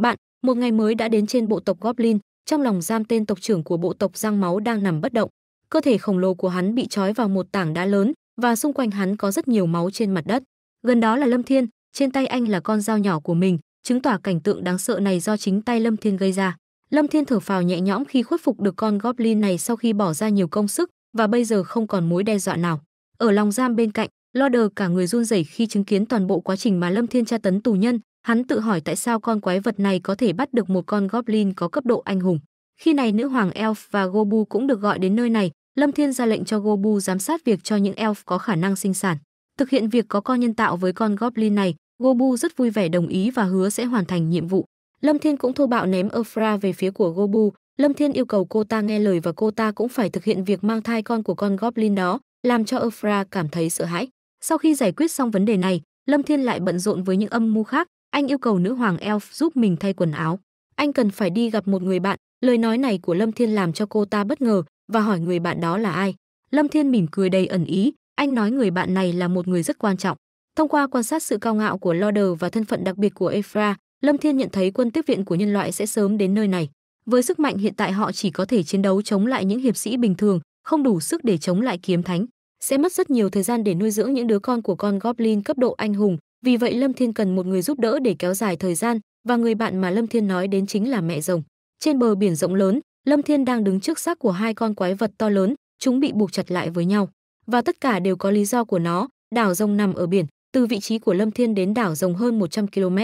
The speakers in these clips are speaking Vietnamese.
Bạn, một ngày mới đã đến trên bộ tộc Goblin, trong lòng giam tên tộc trưởng của bộ tộc răng Máu đang nằm bất động. Cơ thể khổng lồ của hắn bị trói vào một tảng đá lớn và xung quanh hắn có rất nhiều máu trên mặt đất. Gần đó là Lâm Thiên, trên tay anh là con dao nhỏ của mình, chứng tỏ cảnh tượng đáng sợ này do chính tay Lâm Thiên gây ra. Lâm Thiên thở phào nhẹ nhõm khi khuất phục được con goblin này sau khi bỏ ra nhiều công sức và bây giờ không còn mối đe dọa nào. Ở lòng giam bên cạnh, Lorder cả người run rẩy khi chứng kiến toàn bộ quá trình mà Lâm Thiên tra tấn tù nhân, Hắn tự hỏi tại sao con quái vật này có thể bắt được một con goblin có cấp độ anh hùng. Khi này nữ hoàng elf và Gobu cũng được gọi đến nơi này, Lâm Thiên ra lệnh cho Gobu giám sát việc cho những elf có khả năng sinh sản. Thực hiện việc có con nhân tạo với con goblin này, Gobu rất vui vẻ đồng ý và hứa sẽ hoàn thành nhiệm vụ. Lâm Thiên cũng thô bạo ném afra về phía của Gobu. Lâm Thiên yêu cầu cô ta nghe lời và cô ta cũng phải thực hiện việc mang thai con của con goblin đó, làm cho afra cảm thấy sợ hãi. Sau khi giải quyết xong vấn đề này, Lâm Thiên lại bận rộn với những âm mưu khác, anh yêu cầu nữ hoàng elf giúp mình thay quần áo anh cần phải đi gặp một người bạn lời nói này của lâm thiên làm cho cô ta bất ngờ và hỏi người bạn đó là ai lâm thiên mỉm cười đầy ẩn ý anh nói người bạn này là một người rất quan trọng thông qua quan sát sự cao ngạo của lorder và thân phận đặc biệt của efra lâm thiên nhận thấy quân tiếp viện của nhân loại sẽ sớm đến nơi này với sức mạnh hiện tại họ chỉ có thể chiến đấu chống lại những hiệp sĩ bình thường không đủ sức để chống lại kiếm thánh sẽ mất rất nhiều thời gian để nuôi dưỡng những đứa con của con goblin cấp độ anh hùng vì vậy Lâm Thiên cần một người giúp đỡ để kéo dài thời gian, và người bạn mà Lâm Thiên nói đến chính là mẹ rồng. Trên bờ biển rộng lớn, Lâm Thiên đang đứng trước xác của hai con quái vật to lớn, chúng bị buộc chặt lại với nhau, và tất cả đều có lý do của nó. Đảo rồng nằm ở biển, từ vị trí của Lâm Thiên đến đảo rồng hơn 100 km.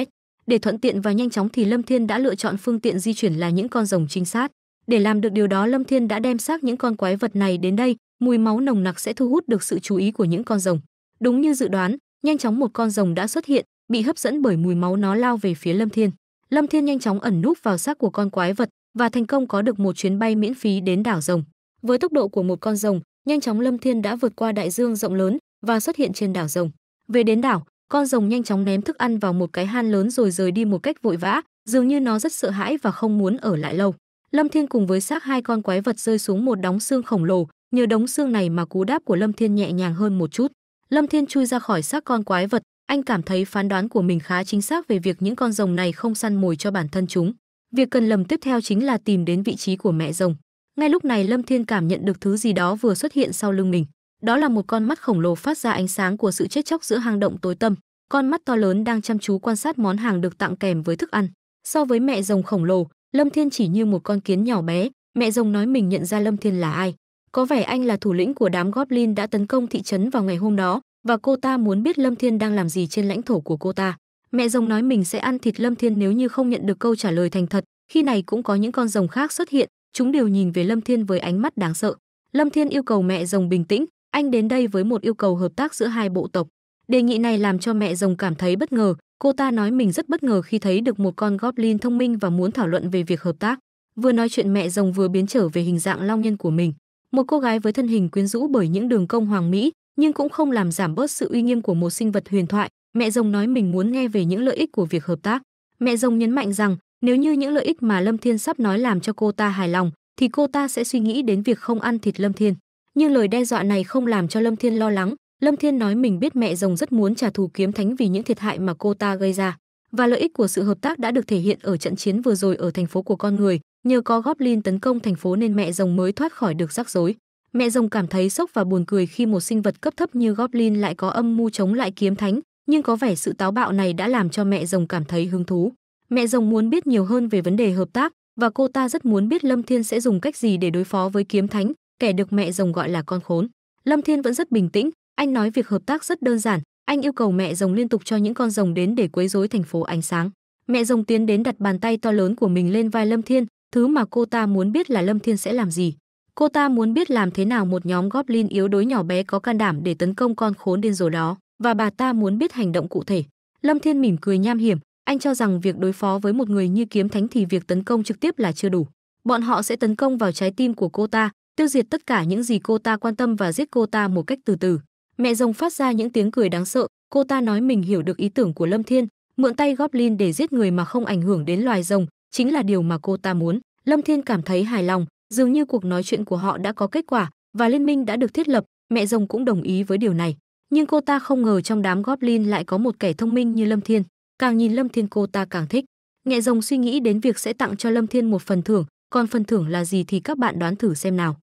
Để thuận tiện và nhanh chóng thì Lâm Thiên đã lựa chọn phương tiện di chuyển là những con rồng trinh sát. Để làm được điều đó, Lâm Thiên đã đem xác những con quái vật này đến đây, mùi máu nồng nặc sẽ thu hút được sự chú ý của những con rồng. Đúng như dự đoán, nhanh chóng một con rồng đã xuất hiện, bị hấp dẫn bởi mùi máu nó lao về phía Lâm Thiên. Lâm Thiên nhanh chóng ẩn núp vào xác của con quái vật và thành công có được một chuyến bay miễn phí đến đảo rồng. Với tốc độ của một con rồng, nhanh chóng Lâm Thiên đã vượt qua đại dương rộng lớn và xuất hiện trên đảo rồng. Về đến đảo, con rồng nhanh chóng ném thức ăn vào một cái han lớn rồi rời đi một cách vội vã, dường như nó rất sợ hãi và không muốn ở lại lâu. Lâm Thiên cùng với xác hai con quái vật rơi xuống một đống xương khổng lồ, nhờ đống xương này mà cú đáp của Lâm Thiên nhẹ nhàng hơn một chút. Lâm Thiên chui ra khỏi xác con quái vật, anh cảm thấy phán đoán của mình khá chính xác về việc những con rồng này không săn mồi cho bản thân chúng. Việc cần lầm tiếp theo chính là tìm đến vị trí của mẹ rồng. Ngay lúc này Lâm Thiên cảm nhận được thứ gì đó vừa xuất hiện sau lưng mình. Đó là một con mắt khổng lồ phát ra ánh sáng của sự chết chóc giữa hang động tối tăm. Con mắt to lớn đang chăm chú quan sát món hàng được tặng kèm với thức ăn. So với mẹ rồng khổng lồ, Lâm Thiên chỉ như một con kiến nhỏ bé. Mẹ rồng nói mình nhận ra Lâm Thiên là ai. Có vẻ anh là thủ lĩnh của đám Goblin đã tấn công thị trấn vào ngày hôm đó và cô ta muốn biết Lâm Thiên đang làm gì trên lãnh thổ của cô ta. Mẹ rồng nói mình sẽ ăn thịt Lâm Thiên nếu như không nhận được câu trả lời thành thật. Khi này cũng có những con rồng khác xuất hiện, chúng đều nhìn về Lâm Thiên với ánh mắt đáng sợ. Lâm Thiên yêu cầu mẹ rồng bình tĩnh, anh đến đây với một yêu cầu hợp tác giữa hai bộ tộc. Đề nghị này làm cho mẹ rồng cảm thấy bất ngờ, cô ta nói mình rất bất ngờ khi thấy được một con goblin thông minh và muốn thảo luận về việc hợp tác. Vừa nói chuyện mẹ rồng vừa biến trở về hình dạng long nhân của mình một cô gái với thân hình quyến rũ bởi những đường cong hoàng mỹ, nhưng cũng không làm giảm bớt sự uy nghiêm của một sinh vật huyền thoại, mẹ rồng nói mình muốn nghe về những lợi ích của việc hợp tác. Mẹ rồng nhấn mạnh rằng, nếu như những lợi ích mà Lâm Thiên sắp nói làm cho cô ta hài lòng, thì cô ta sẽ suy nghĩ đến việc không ăn thịt Lâm Thiên. Nhưng lời đe dọa này không làm cho Lâm Thiên lo lắng, Lâm Thiên nói mình biết mẹ rồng rất muốn trả thù kiếm thánh vì những thiệt hại mà cô ta gây ra, và lợi ích của sự hợp tác đã được thể hiện ở trận chiến vừa rồi ở thành phố của con người, Nhờ có goblin tấn công thành phố nên mẹ rồng mới thoát khỏi được rắc rối. Mẹ rồng cảm thấy sốc và buồn cười khi một sinh vật cấp thấp như goblin lại có âm mưu chống lại kiếm thánh, nhưng có vẻ sự táo bạo này đã làm cho mẹ rồng cảm thấy hứng thú. Mẹ rồng muốn biết nhiều hơn về vấn đề hợp tác và cô ta rất muốn biết Lâm Thiên sẽ dùng cách gì để đối phó với kiếm thánh, kẻ được mẹ rồng gọi là con khốn. Lâm Thiên vẫn rất bình tĩnh, anh nói việc hợp tác rất đơn giản, anh yêu cầu mẹ rồng liên tục cho những con rồng đến để quấy rối thành phố ánh sáng. Mẹ rồng tiến đến đặt bàn tay to lớn của mình lên vai Lâm Thiên, Thứ mà cô ta muốn biết là Lâm Thiên sẽ làm gì. Cô ta muốn biết làm thế nào một nhóm goblin yếu đối nhỏ bé có can đảm để tấn công con khốn điên rồ đó, và bà ta muốn biết hành động cụ thể. Lâm Thiên mỉm cười nham hiểm, anh cho rằng việc đối phó với một người như kiếm thánh thì việc tấn công trực tiếp là chưa đủ. Bọn họ sẽ tấn công vào trái tim của cô ta, tiêu diệt tất cả những gì cô ta quan tâm và giết cô ta một cách từ từ. Mẹ rồng phát ra những tiếng cười đáng sợ, cô ta nói mình hiểu được ý tưởng của Lâm Thiên, mượn tay Goblin để giết người mà không ảnh hưởng đến loài rồng, chính là điều mà cô ta muốn. Lâm Thiên cảm thấy hài lòng, dường như cuộc nói chuyện của họ đã có kết quả và liên minh đã được thiết lập, mẹ rồng cũng đồng ý với điều này. Nhưng cô ta không ngờ trong đám goblin lại có một kẻ thông minh như Lâm Thiên, càng nhìn Lâm Thiên cô ta càng thích. Nhẹ rồng suy nghĩ đến việc sẽ tặng cho Lâm Thiên một phần thưởng, còn phần thưởng là gì thì các bạn đoán thử xem nào.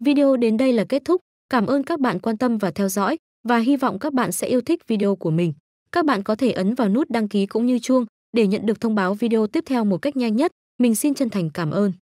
Video đến đây là kết thúc, cảm ơn các bạn quan tâm và theo dõi và hy vọng các bạn sẽ yêu thích video của mình. Các bạn có thể ấn vào nút đăng ký cũng như chuông để nhận được thông báo video tiếp theo một cách nhanh nhất. Mình xin chân thành cảm ơn.